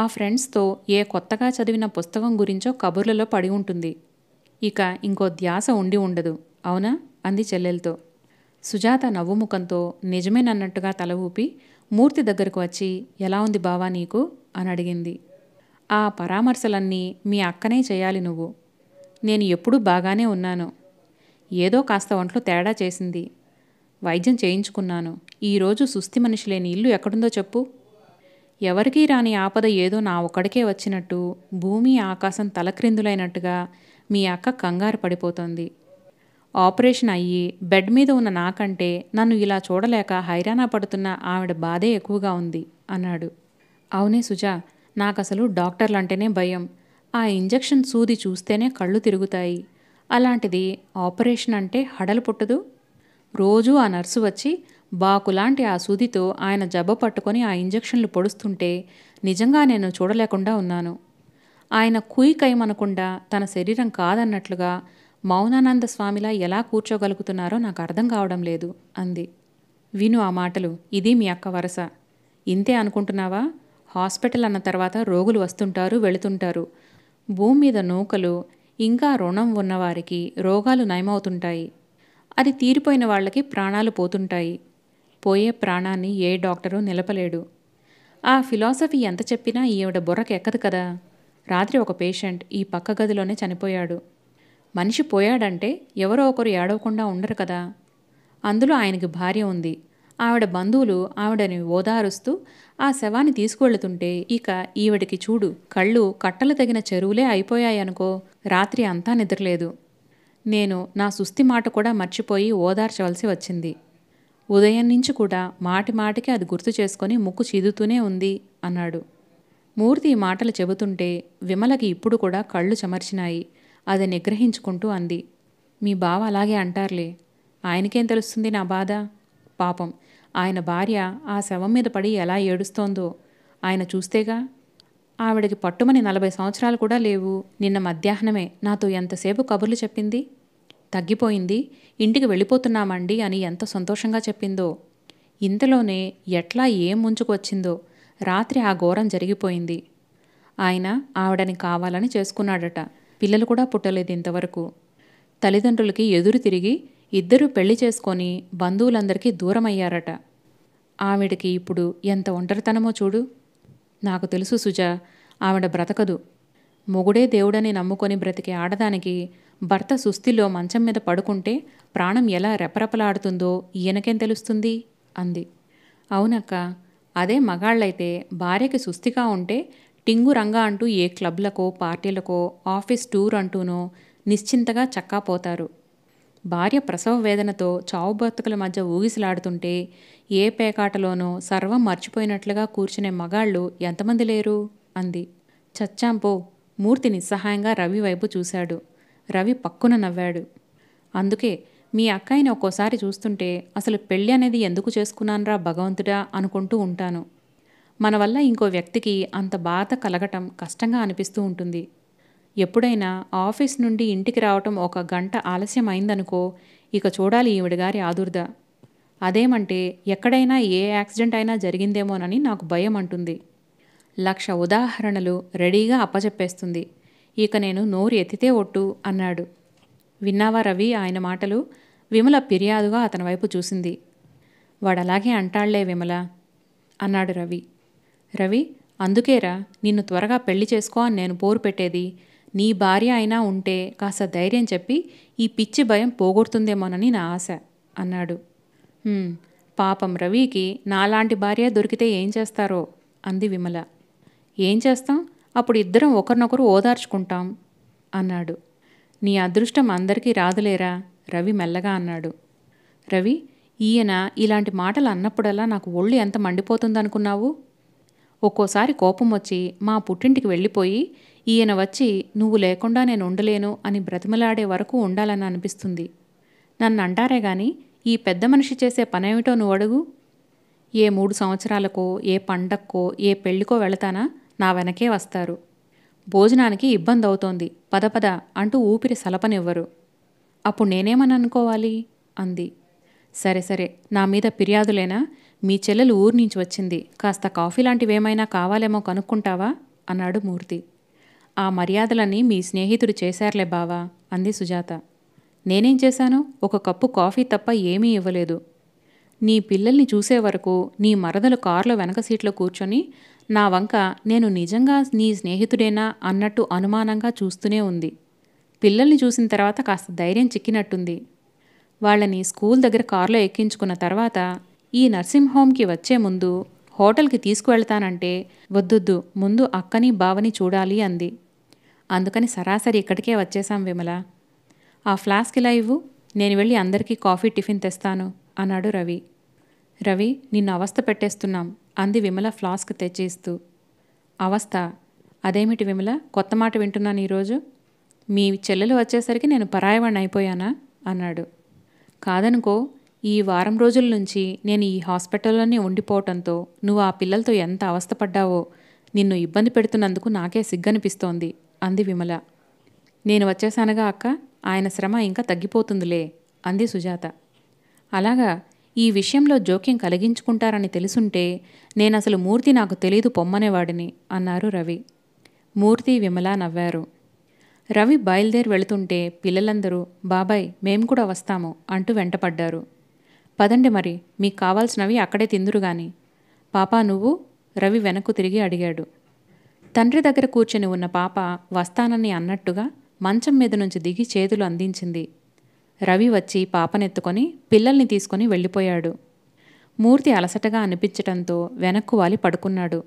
ఆ ఫ్రెండ్స్తో ఏ కొత్తగా చదివిన పుస్తకం గురించో కబుర్లలో పడి ఉంటుంది ఇక ఇంకో ధ్యాస ఉండి ఉండదు అవునా అంది చెల్లెలతో సుజాత నవ్వు ముఖంతో నిజమేనన్నట్టుగా తల ఊపి మూర్తి దగ్గరకు వచ్చి ఎలా ఉంది బావా నీకు అని అడిగింది ఆ పరామర్శలన్నీ మీ అక్కనే చేయాలి నువ్వు నేను ఎప్పుడూ బాగానే ఉన్నాను ఏదో కాస్త ఒంట్లో తేడా చేసింది వైద్యం చేయించుకున్నాను ఈరోజు సుస్థి మనిషి లేని ఇల్లు ఎక్కడుందో చెప్పు ఎవరికీ రాని ఆపద ఏదో నా ఒక్కడికే వచ్చినట్టు భూమి ఆకాశం తలక్రిందులైనట్టుగా మీ అక్క కంగారు పడిపోతోంది ఆపరేషన్ అయ్యి బెడ్ మీద ఉన్న నాకంటే నన్ను ఇలా చూడలేక హైరానా పడుతున్న ఆవిడ బాధే ఎక్కువగా ఉంది అన్నాడు అవునే సుజా నాకసలు డాక్టర్లంటేనే భయం ఆ ఇంజెక్షన్ సూది చూస్తేనే కళ్ళు తిరుగుతాయి అలాంటిది ఆపరేషన్ అంటే హడలు పుట్టదు రోజూ ఆ నర్సు వచ్చి బాకులాంటి ఆ సూదితో ఆయన జబ్బ పట్టుకొని ఆ ఇంజెక్షన్లు పొడుస్తుంటే నిజంగా నేను చూడలేకుండా ఉన్నాను ఆయన కైమనకుండా తన శరీరం కాదన్నట్లుగా మౌనానంద స్వామిలా ఎలా కూర్చోగలుగుతున్నారో నాకు అర్థం కావడం లేదు అంది విను ఆ మాటలు ఇది మీ అక్క వరస ఇంతే అనుకుంటున్నావా హాస్పిటల్ అన్న తర్వాత రోగులు వస్తుంటారు వెళుతుంటారు భూమి మీద నూకలు ఇంకా రుణం ఉన్నవారికి రోగాలు నయమవుతుంటాయి అది తీరిపోయిన వాళ్ళకి ప్రాణాలు పోతుంటాయి పోయే ప్రాణాన్ని ఏ డాక్టరు నిలపలేడు ఆ ఫిలాసఫీ ఎంత చెప్పినా ఈవిడ బుర్రకెక్కదు కదా రాత్రి ఒక పేషెంట్ ఈ పక్క గదిలోనే చనిపోయాడు మనిషి పోయాడంటే ఎవరో ఒకరు ఏడవకుండా ఉండరు కదా అందులో ఆయనకి భార్య ఉంది ఆవిడ బంధువులు ఆవిడని ఓదారుస్తూ ఆ శవాన్ని తీసుకువెళుతుంటే ఇక ఈవిడికి చూడు కళ్ళు కట్టలు తగిన చెరువులే అయిపోయాయనుకో రాత్రి అంతా నిద్రలేదు నేను నా సుస్థి మాట కూడా మర్చిపోయి ఓదార్చవలసి వచ్చింది ఉదయం నుంచి కూడా మాటి మాటికి అది గుర్తు చేసుకొని ముక్కు చీదుతూనే ఉంది అన్నాడు మూర్తి ఈ మాటలు చెబుతుంటే విమలకి ఇప్పుడు కూడా కళ్ళు చెమర్చినాయి అది నిగ్రహించుకుంటూ అంది మీ బావ అలాగే అంటారులే ఆయనకేం తెలుస్తుంది నా బాధ పాపం ఆయన భార్య ఆ శవం మీద పడి ఎలా ఏడుస్తోందో ఆయన చూస్తేగా ఆవిడకి పట్టుమని నలభై సంవత్సరాలు కూడా లేవు నిన్న మధ్యాహ్నమే నాతో ఎంతసేపు కబుర్లు చెప్పింది తగ్గిపోయింది ఇంటికి వెళ్ళిపోతున్నామండి అని ఎంత సంతోషంగా చెప్పిందో ఇంతలోనే ఎట్లా ఏం ముంచుకొచ్చిందో రాత్రి ఆ ఘోరం జరిగిపోయింది ఆయన ఆవిడని కావాలని చేసుకున్నాడట పిల్లలు కూడా పుట్టలేదు ఇంతవరకు తల్లిదండ్రులకి ఎదురు తిరిగి ఇద్దరూ పెళ్లి చేసుకొని బంధువులందరికీ దూరమయ్యారట ఆవిడకి ఇప్పుడు ఎంత ఒంటరితనమో చూడు నాకు తెలుసు సుజ ఆవిడ బ్రతకదు మొగుడే దేవుడని నమ్ముకొని బ్రతికే ఆడదానికి భర్త సుస్థిలో మంచం మీద పడుకుంటే ప్రాణం ఎలా రెపరెపలాడుతుందో ఈయనకేం తెలుస్తుంది అంది అవునక్క అదే మగాళ్ళైతే భార్యకి సుస్థిగా ఉంటే టింగు రంగా అంటూ ఏ క్లబ్లకో పార్టీలకో ఆఫీస్ టూర్ అంటూనో నిశ్చింతగా చక్కా పోతారు భార్య ప్రసవ వేదనతో చావు బతుకుల మధ్య ఊగిసలాడుతుంటే ఏ పేకాటలోనో సర్వం మర్చిపోయినట్లుగా కూర్చునే మగాళ్ళు ఎంతమంది లేరు అంది చచ్చాంపో మూర్తి నిస్సహాయంగా రవి వైపు చూశాడు రవి పక్కున నవ్వాడు అందుకే మీ అక్కాయిని ఒక్కోసారి చూస్తుంటే అసలు పెళ్ళి అనేది ఎందుకు చేసుకున్నానరా భగవంతుడా అనుకుంటూ ఉంటాను మన వల్ల ఇంకో వ్యక్తికి అంత బాధ కలగటం కష్టంగా అనిపిస్తూ ఉంటుంది ఎప్పుడైనా ఆఫీస్ నుండి ఇంటికి రావటం ఒక గంట ఆలస్యం అయిందనుకో ఇక చూడాలి ఈవిడ గారి ఆదుర్ద అదేమంటే ఎక్కడైనా ఏ యాక్సిడెంట్ అయినా జరిగిందేమోనని నాకు భయం అంటుంది లక్ష ఉదాహరణలు రెడీగా అప్పచెప్పేస్తుంది ఇక నేను నోరు ఎత్తితే ఒట్టు అన్నాడు విన్నావా రవి ఆయన మాటలు విమల ఫిర్యాదుగా అతని వైపు చూసింది వాడలాగే అంటాళ్లే విమల అన్నాడు రవి రవి అందుకేరా నిన్ను త్వరగా పెళ్లి చేసుకో అని నేను పోరు పెట్టేది నీ భార్య అయినా ఉంటే కాస్త ధైర్యం చెప్పి ఈ పిచ్చి భయం పోగొడుతుందేమోనని నా ఆశ అన్నాడు పాపం రవికి నాలాంటి భార్య దొరికితే ఏం చేస్తారో అంది విమల ఏం చేస్తాం అప్పుడు ఇద్దరం ఒకరినొకరు ఓదార్చుకుంటాం అన్నాడు నీ అదృష్టం అందరికీ రాదులేరా రవి మెల్లగా అన్నాడు రవి ఈయన ఇలాంటి మాటలు అన్నప్పుడల్లా నాకు ఒళ్ళు ఎంత మండిపోతుందనుకున్నావు ఒక్కోసారి కోపం వచ్చి మా పుట్టింటికి వెళ్ళిపోయి ఈయన వచ్చి నువ్వు లేకుండా నేను ఉండలేను అని బ్రతిమలాడే వరకు ఉండాలని అనిపిస్తుంది నన్ను అంటారే గాని ఈ పెద్ద మనిషి చేసే పనేమిటో నువ్వు అడుగు ఏ మూడు సంవత్సరాలకో ఏ పండక్కో ఏ పెళ్లికో వెళతానా నా వెనకే వస్తారు భోజనానికి ఇబ్బంది అవుతోంది పద పద అంటూ ఊపిరి సలపనివ్వరు అప్పుడు నేనేమని అనుకోవాలి అంది సరే సరే నా మీద ఫిర్యాదులేనా మీ చెల్లెలు ఊరు నుంచి వచ్చింది కాస్త కాఫీ లాంటివేమైనా కావాలేమో కనుక్కుంటావా అన్నాడు మూర్తి ఆ మర్యాదలన్నీ మీ స్నేహితుడు చేశారులే బావా అంది సుజాత నేనేం చేశాను ఒక కప్పు కాఫీ తప్ప ఏమీ ఇవ్వలేదు నీ పిల్లల్ని చూసే వరకు నీ మరదలు కారులో వెనక సీట్లో కూర్చొని నా వంక నేను నిజంగా నీ స్నేహితుడేనా అన్నట్టు అనుమానంగా చూస్తూనే ఉంది పిల్లల్ని చూసిన తర్వాత కాస్త ధైర్యం చిక్కినట్టుంది వాళ్ళని స్కూల్ దగ్గర కారులో ఎక్కించుకున్న తర్వాత ఈ నర్సింగ్ హోమ్కి వచ్చే ముందు హోటల్కి తీసుకువెళ్తానంటే వద్దొద్దు ముందు అక్కని బావని చూడాలి అంది అందుకని సరాసరి ఇక్కడికే వచ్చేశాం విమల ఆ ఫ్లాస్క్ ఇలా ఇవ్వు నేను వెళ్ళి అందరికీ కాఫీ టిఫిన్ తెస్తాను అన్నాడు రవి రవి నిన్ను అవస్థ పెట్టేస్తున్నాం అంది విమల ఫ్లాస్క్ తెచ్చి ఇస్తూ అవస్థ అదేమిటి విమల కొత్త మాట వింటున్నాను ఈరోజు మీ చెల్లెలు వచ్చేసరికి నేను పరాయవాణ్ణి అయిపోయానా అన్నాడు కాదనుకో ఈ వారం రోజుల నుంచి నేను ఈ హాస్పిటల్లోనే ఉండిపోవటంతో నువ్వు ఆ పిల్లలతో ఎంత అవస్థపడ్డావో నిన్ను ఇబ్బంది పెడుతున్నందుకు నాకే సిగ్గనిపిస్తోంది అంది విమల నేను వచ్చేసానగా అక్క ఆయన శ్రమ ఇంకా తగ్గిపోతుందిలే అంది సుజాత అలాగా ఈ విషయంలో జోక్యం కలిగించుకుంటారని తెలుసుంటే నేనసలు మూర్తి నాకు తెలీదు పొమ్మనేవాడిని అన్నారు రవి మూర్తి విమల నవ్వారు రవి బయలుదేరి వెళుతుంటే పిల్లలందరూ బాబాయ్ మేం కూడా వస్తాము అంటూ వెంటపడ్డారు పదండి మరి మీకు కావాల్సినవి అక్కడే తిందురుగాని పాపా నువ్వు రవి వెనక్కు తిరిగి అడిగాడు తండ్రి దగ్గర కూర్చొని ఉన్న పాప వస్తానని అన్నట్టుగా మంచం మీద నుంచి దిగి చేతులు అందించింది రవి వచ్చి పాపనెత్తుకొని పిల్లల్ని తీసుకొని వెళ్ళిపోయాడు మూర్తి అలసటగా అనిపించటంతో వెనక్కు వాలి పడుకున్నాడు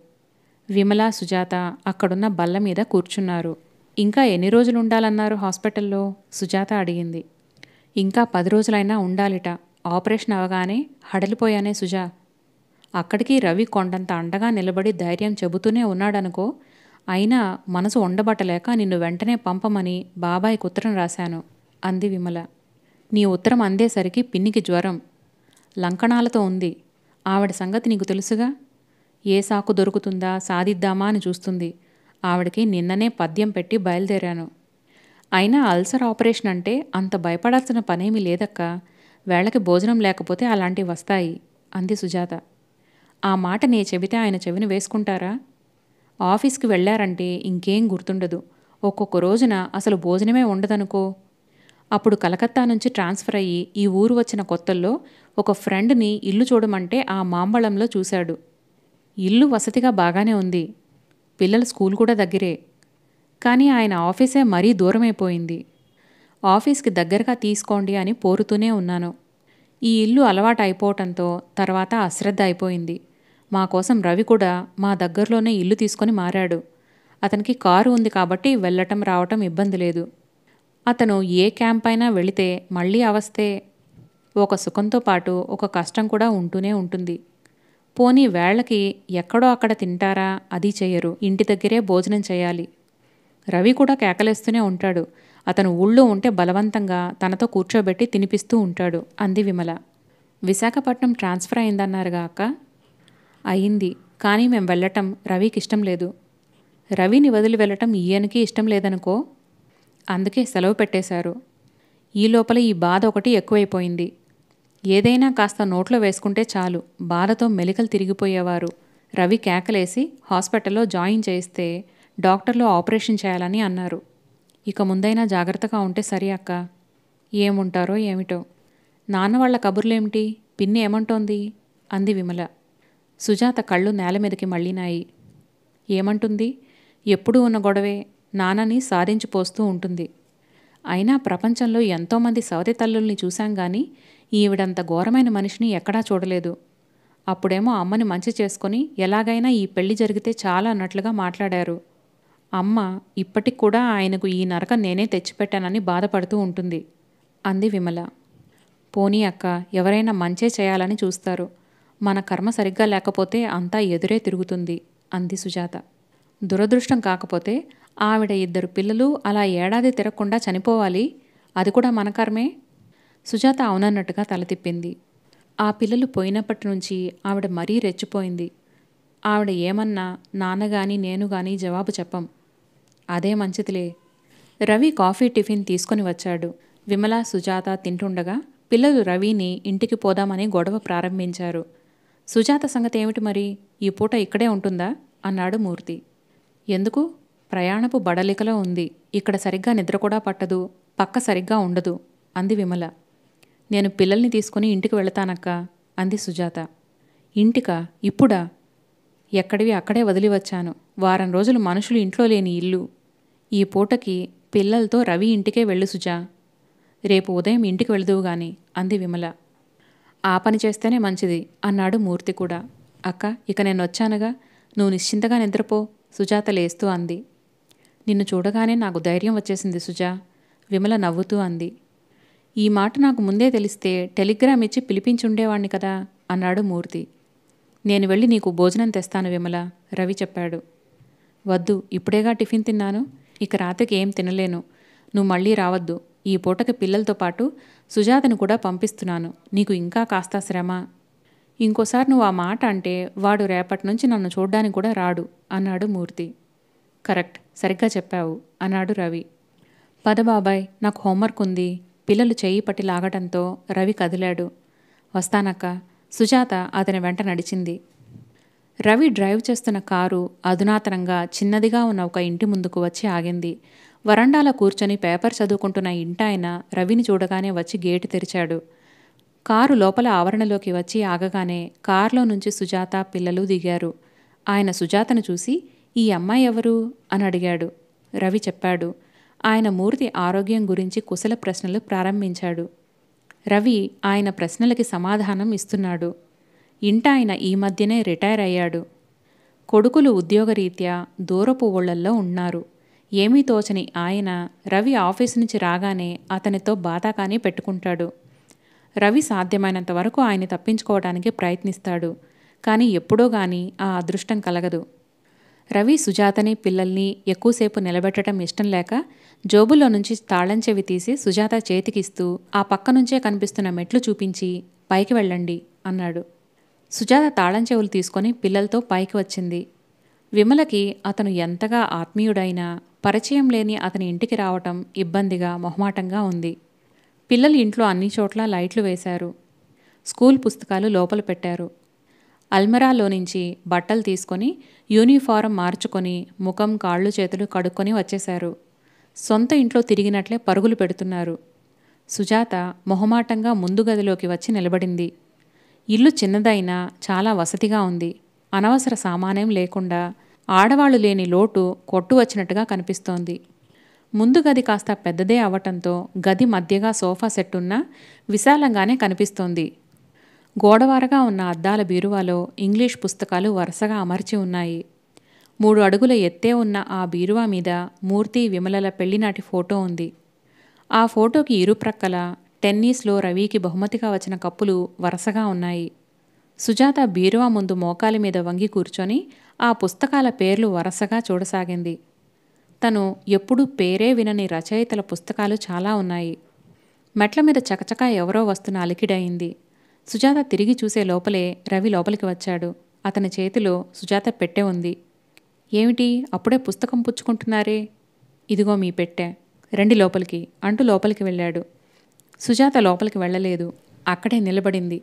విమల సుజాత అక్కడున్న బల్ల మీద కూర్చున్నారు ఇంకా ఎన్ని రోజులు ఉండాలన్నారు హాస్పిటల్లో సుజాత అడిగింది ఇంకా పది రోజులైనా ఉండాలిట ఆపరేషన్ అవగానే హడలిపోయానే సుజా అక్కడికి రవి కొండంత అండగా నిలబడి ధైర్యం చెబుతూనే ఉన్నాడనుకో అయినా మనసు ఉండబట్టలేక నిన్ను వెంటనే పంపమని బాబాయ్కి ఉత్తరం రాశాను అంది విమల నీ ఉత్తరం అందేసరికి పిన్నికి జ్వరం లంకణాలతో ఉంది ఆవిడ సంగతి నీకు తెలుసుగా ఏ సాకు దొరుకుతుందా సాధిద్దామా అని చూస్తుంది ఆవిడకి నిన్ననే పద్యం పెట్టి బయలుదేరాను అయినా అల్సర్ ఆపరేషన్ అంటే అంత భయపడాల్సిన పనేమీ లేదక్క వేళకి భోజనం లేకపోతే అలాంటివి వస్తాయి అంది సుజాత ఆ మాట నీ చెబితే ఆయన చెవిని వేసుకుంటారా ఆఫీస్కి వెళ్ళారంటే ఇంకేం గుర్తుండదు ఒక్కొక్క రోజున అసలు భోజనమే ఉండదనుకో అప్పుడు కలకత్తా నుంచి ట్రాన్స్ఫర్ అయ్యి ఈ ఊరు వచ్చిన కొత్తల్లో ఒక ఫ్రెండ్ని ఇల్లు చూడమంటే ఆ మాంబళంలో చూశాడు ఇల్లు వసతిగా బాగానే ఉంది పిల్లల స్కూల్ కూడా దగ్గరే కానీ ఆయన ఆఫీసే మరీ దూరమైపోయింది ఆఫీస్కి దగ్గరగా తీసుకోండి అని పోరుతూనే ఉన్నాను ఈ ఇల్లు అలవాటు అయిపోవటంతో తర్వాత అశ్రద్ధ అయిపోయింది మా కోసం రవి కూడా మా దగ్గరలోనే ఇల్లు తీసుకొని మారాడు అతనికి కారు ఉంది కాబట్టి వెళ్ళటం రావటం ఇబ్బంది లేదు అతను ఏ క్యాంప్ అయినా వెళితే మళ్ళీ అవస్తే ఒక సుఖంతో పాటు ఒక కష్టం కూడా ఉంటూనే ఉంటుంది పోనీ వేళకి ఎక్కడో అక్కడ తింటారా అది చేయరు ఇంటి దగ్గరే భోజనం చేయాలి రవి కూడా కేకలేస్తూనే ఉంటాడు అతను ఊళ్ళో ఉంటే బలవంతంగా తనతో కూర్చోబెట్టి తినిపిస్తూ ఉంటాడు అంది విమల విశాఖపట్నం ట్రాన్స్ఫర్ అయిందన్నారుగా అక్క అయింది కానీ మేం వెళ్ళటం రవికి ఇష్టం లేదు రవిని వదిలి వెళ్ళటం ఈయనకి ఇష్టం లేదనుకో అందుకే సెలవు పెట్టేశారు ఈ లోపల ఈ బాధ ఒకటి ఎక్కువైపోయింది ఏదైనా కాస్త నోట్లో వేసుకుంటే చాలు బాధతో మెలికలు తిరిగిపోయేవారు రవి కేకలేసి హాస్పిటల్లో జాయిన్ చేస్తే డాక్టర్లు ఆపరేషన్ చేయాలని అన్నారు ఇక ముందైనా జాగ్రత్తగా ఉంటే సరి అక్క ఏముంటారో ఏమిటో నాన్న వాళ్ళ కబుర్లేమిటి పిన్ని ఏమంటోంది అంది విమల సుజాత కళ్ళు నేల మీదకి మళ్ళీనాయి ఏమంటుంది ఎప్పుడూ ఉన్న గొడవే నాన్నని సాధించిపోస్తూ ఉంటుంది అయినా ప్రపంచంలో ఎంతోమంది సవతి తల్లుల్ని చూశాం కానీ ఈవిడంత ఘోరమైన మనిషిని ఎక్కడా చూడలేదు అప్పుడేమో అమ్మని మంచి చేసుకొని ఎలాగైనా ఈ పెళ్లి జరిగితే చాలా అన్నట్లుగా మాట్లాడారు అమ్మ ఇప్పటికి కూడా ఆయనకు ఈ నరకం నేనే తెచ్చిపెట్టానని బాధపడుతూ ఉంటుంది అంది విమల పోనీ అక్క ఎవరైనా మంచే చేయాలని చూస్తారు మన కర్మ సరిగ్గా లేకపోతే అంతా ఎదురే తిరుగుతుంది అంది సుజాత దురదృష్టం కాకపోతే ఆవిడ ఇద్దరు పిల్లలు అలా ఏడాది తిరగకుండా చనిపోవాలి అది కూడా మన కర్మే సుజాత అవునన్నట్టుగా తల తిప్పింది ఆ పిల్లలు పోయినప్పటి నుంచి ఆవిడ మరీ రెచ్చిపోయింది ఆవిడ ఏమన్నా నాన్న కానీ నేను కానీ జవాబు చెప్పం అదే మంచిదిలే రవి కాఫీ టిఫిన్ తీసుకొని వచ్చాడు విమలా సుజాత తింటుండగా పిల్లలు రవిని ఇంటికి పోదామని గొడవ ప్రారంభించారు సుజాత సంగతి ఏమిటి మరి ఈ పూట ఇక్కడే ఉంటుందా అన్నాడు మూర్తి ఎందుకు ప్రయాణపు బడలికలో ఉంది ఇక్కడ సరిగ్గా నిద్ర కూడా పట్టదు పక్క సరిగ్గా ఉండదు అంది విమల నేను పిల్లల్ని తీసుకుని ఇంటికి వెళతానక్క అంది సుజాత ఇంటికా ఇప్పుడా ఎక్కడివి అక్కడే వదిలి వచ్చాను వారం రోజులు మనుషులు ఇంట్లో లేని ఇల్లు ఈ పూటకి పిల్లలతో రవి ఇంటికే వెళ్ళు సుజా రేపు ఉదయం ఇంటికి వెళదువు గాని అంది విమల ఆ పని చేస్తేనే మంచిది అన్నాడు మూర్తి కూడా అక్క ఇక నేను వచ్చానుగా నువ్వు నిశ్చింతగా నిద్రపో సుజాత లేస్తూ అంది నిన్ను చూడగానే నాకు ధైర్యం వచ్చేసింది సుజా విమల నవ్వుతూ అంది ఈ మాట నాకు ముందే తెలిస్తే టెలిగ్రామ్ ఇచ్చి పిలిపించుండేవాణ్ణి కదా అన్నాడు మూర్తి నేను వెళ్ళి నీకు భోజనం తెస్తాను విమల రవి చెప్పాడు వద్దు ఇప్పుడేగా టిఫిన్ తిన్నాను ఇక రాత్రికి ఏం తినలేను నువ్వు మళ్ళీ రావద్దు ఈ పూటకి పిల్లలతో పాటు సుజాతను కూడా పంపిస్తున్నాను నీకు ఇంకా కాస్త శ్రమ ఇంకోసారి నువ్వు ఆ మాట అంటే వాడు రేపటి నుంచి నన్ను చూడ్డానికి కూడా రాడు అన్నాడు మూర్తి కరెక్ట్ సరిగ్గా చెప్పావు అన్నాడు రవి పద బాబాయ్ నాకు హోంవర్క్ ఉంది పిల్లలు చేయి పట్టి లాగటంతో రవి కదిలాడు వస్తానక్క సుజాత అతని వెంట నడిచింది రవి డ్రైవ్ చేస్తున్న కారు అధునాతనంగా చిన్నదిగా ఉన్న ఒక ఇంటి ముందుకు వచ్చి ఆగింది వరండాలో కూర్చొని పేపర్ చదువుకుంటున్న ఇంటాయన రవిని చూడగానే వచ్చి గేటు తెరిచాడు కారు లోపల ఆవరణలోకి వచ్చి ఆగగానే కారులో నుంచి సుజాత పిల్లలు దిగారు ఆయన సుజాతను చూసి ఈ అమ్మాయి ఎవరు అని అడిగాడు రవి చెప్పాడు ఆయన మూర్తి ఆరోగ్యం గురించి కుశల ప్రశ్నలు ప్రారంభించాడు రవి ఆయన ప్రశ్నలకి సమాధానం ఇస్తున్నాడు ఇంట ఆయన ఈ మధ్యనే రిటైర్ అయ్యాడు కొడుకులు ఉద్యోగరీత్యా దూరపు ఊళ్ళల్లో ఉన్నారు ఏమీ తోచని ఆయన రవి ఆఫీస్ నుంచి రాగానే అతనితో కానీ పెట్టుకుంటాడు రవి సాధ్యమైనంత వరకు ఆయన తప్పించుకోవడానికి ప్రయత్నిస్తాడు కానీ ఎప్పుడో కానీ ఆ అదృష్టం కలగదు రవి సుజాతని పిల్లల్ని ఎక్కువసేపు నిలబెట్టడం ఇష్టం లేక జోబులో నుంచి తాళంచెవి తీసి సుజాత చేతికిస్తూ ఆ పక్క నుంచే కనిపిస్తున్న మెట్లు చూపించి పైకి వెళ్ళండి అన్నాడు సుజాత తాళంచెవులు తీసుకొని పిల్లలతో పైకి వచ్చింది విమలకి అతను ఎంతగా ఆత్మీయుడైనా పరిచయం లేని అతని ఇంటికి రావటం ఇబ్బందిగా మొహమాటంగా ఉంది పిల్లలు ఇంట్లో అన్ని చోట్ల లైట్లు వేశారు స్కూల్ పుస్తకాలు లోపల పెట్టారు అల్మరాలో నుంచి బట్టలు తీసుకొని యూనిఫారం మార్చుకొని ముఖం కాళ్ళు చేతులు కడుక్కొని వచ్చేశారు సొంత ఇంట్లో తిరిగినట్లే పరుగులు పెడుతున్నారు సుజాత మొహమాటంగా ముందు గదిలోకి వచ్చి నిలబడింది ఇల్లు చిన్నదైనా చాలా వసతిగా ఉంది అనవసర సామాన్యం లేకుండా ఆడవాళ్లు లేని లోటు కొట్టు వచ్చినట్టుగా కనిపిస్తోంది ముందు గది కాస్త పెద్దదే అవటంతో గది మధ్యగా సోఫా సెట్ ఉన్నా విశాలంగానే కనిపిస్తోంది గోడవారగా ఉన్న అద్దాల బీరువాలో ఇంగ్లీష్ పుస్తకాలు వరుసగా అమర్చి ఉన్నాయి మూడు అడుగుల ఎత్తే ఉన్న ఆ బీరువా మీద మూర్తి విమలల పెళ్లినాటి ఫోటో ఉంది ఆ ఫోటోకి ఇరుప్రక్కల టెన్నీస్లో రవికి బహుమతిగా వచ్చిన కప్పులు వరుసగా ఉన్నాయి సుజాత బీరువా ముందు మోకాలి మీద వంగి కూర్చొని ఆ పుస్తకాల పేర్లు వరసగా చూడసాగింది తను ఎప్పుడూ పేరే వినని రచయితల పుస్తకాలు చాలా ఉన్నాయి మెట్ల మీద చకచకా ఎవరో వస్తున్న అలికిడయింది సుజాత తిరిగి చూసే లోపలే రవి లోపలికి వచ్చాడు అతని చేతిలో సుజాత పెట్టె ఉంది ఏమిటి అప్పుడే పుస్తకం పుచ్చుకుంటున్నారే ఇదిగో మీ పెట్టె రండి లోపలికి అంటూ లోపలికి వెళ్ళాడు సుజాత లోపలికి వెళ్ళలేదు అక్కడే నిలబడింది